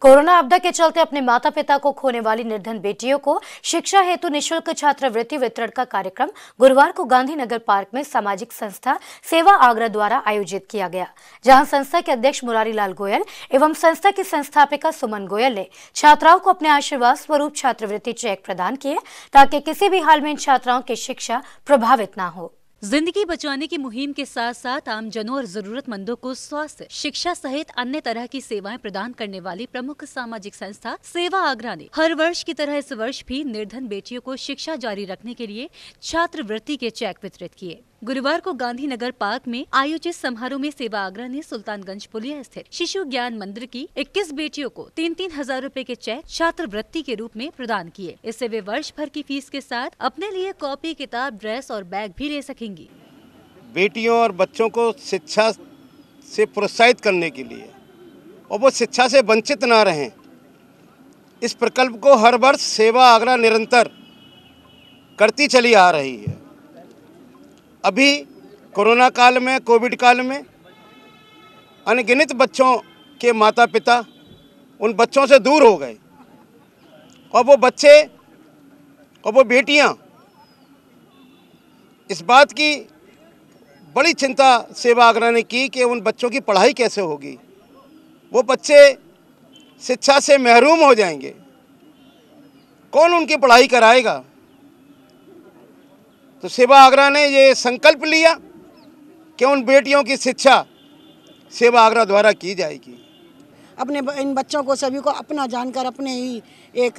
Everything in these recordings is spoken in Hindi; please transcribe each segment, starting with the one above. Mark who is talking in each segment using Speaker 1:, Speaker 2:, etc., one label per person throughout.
Speaker 1: कोरोना आपदा के चलते
Speaker 2: अपने माता पिता को खोने वाली निर्धन बेटियों को शिक्षा हेतु निःशुल्क छात्रवृत्ति वितरण का कार्यक्रम गुरुवार को गांधीनगर पार्क में सामाजिक संस्था सेवा आगरा द्वारा आयोजित किया गया जहां संस्था के अध्यक्ष मुरारी लाल गोयल एवं संस्था की संस्थापिका सुमन गोयल ने छात्राओं को अपने आशीर्वाद स्वरूप छात्रवृत्ति चेक प्रदान किए ताकि किसी भी हाल में इन छात्राओं की शिक्षा प्रभावित न हो
Speaker 1: जिंदगी बचाने की मुहिम के साथ साथ आमजनों और जरूरतमंदों को स्वास्थ्य शिक्षा सहित अन्य तरह की सेवाएं प्रदान करने वाली प्रमुख सामाजिक संस्था सेवा आगरा ने हर वर्ष की तरह इस वर्ष भी निर्धन बेटियों को शिक्षा जारी रखने के लिए छात्रवृत्ति के चेक वितरित किए गुरुवार को गांधीनगर पार्क में आयोजित समारोह में सेवा आगरा ने सुल्तानगंज पुलिया स्थित शिशु ज्ञान मंदिर की 21 बेटियों को तीन तीन हजार रूपए के चेक छात्रवृत्ति के रूप में प्रदान किए इससे वे वर्ष भर की फीस के साथ अपने लिए कॉपी किताब ड्रेस और बैग भी ले सकेंगी
Speaker 3: बेटियों और बच्चों को शिक्षा से प्रोत्साहित करने के लिए और वो शिक्षा से वंचित न रहे इस प्रकल्प को हर वर्ष सेवा आगरा निरंतर करती चली आ रही है अभी कोरोना काल में कोविड काल में अनगिनत बच्चों के माता पिता उन बच्चों से दूर हो गए और वो बच्चे और वो बेटियां इस बात की बड़ी चिंता सेवा आगरा ने की कि उन बच्चों की पढ़ाई कैसे होगी वो बच्चे शिक्षा से महरूम हो जाएंगे कौन उनकी पढ़ाई कराएगा तो सेवा आगरा ने ये संकल्प लिया कि उन बेटियों की शिक्षा सेवा आगरा द्वारा की जाएगी
Speaker 4: अपने इन बच्चों को सभी को अपना जानकर अपने ही एक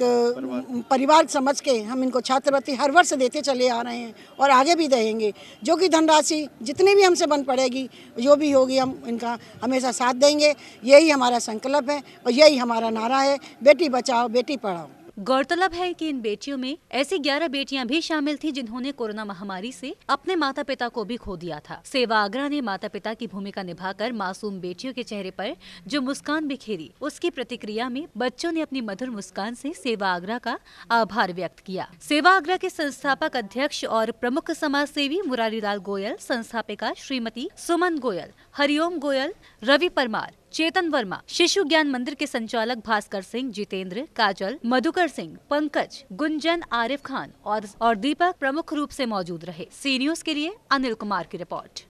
Speaker 4: परिवार समझ के हम इनको छात्रवृत्ति हर वर्ष देते चले आ रहे हैं और आगे भी देंगे जो कि धनराशि जितनी भी हमसे बन पड़ेगी जो भी होगी हम इनका हमेशा साथ देंगे यही हमारा संकल्प है और यही हमारा नारा है बेटी बचाओ बेटी पढ़ाओ
Speaker 1: गौरतलब है कि इन बेटियों में ऐसी 11 बेटियां भी शामिल थीं जिन्होंने कोरोना महामारी से अपने माता पिता को भी खो दिया था सेवा आगरा ने माता पिता की भूमिका निभाकर मासूम बेटियों के चेहरे पर जो मुस्कान बिखेरी उसकी प्रतिक्रिया में बच्चों ने अपनी मधुर मुस्कान से सेवा आगरा का आभार व्यक्त किया सेवा आगरा के संस्थापक अध्यक्ष और प्रमुख समाज सेवी मुरारी गोयल संस्थापिका श्रीमती सुमन गोयल हरिओम गोयल रवि परमार चेतन वर्मा शिशु ज्ञान मंदिर के संचालक भास्कर सिंह जितेंद्र काजल मधुकर सिंह पंकज गुंजन आरिफ खान और और दीपक प्रमुख रूप से मौजूद रहे सी न्यूज के लिए अनिल कुमार की रिपोर्ट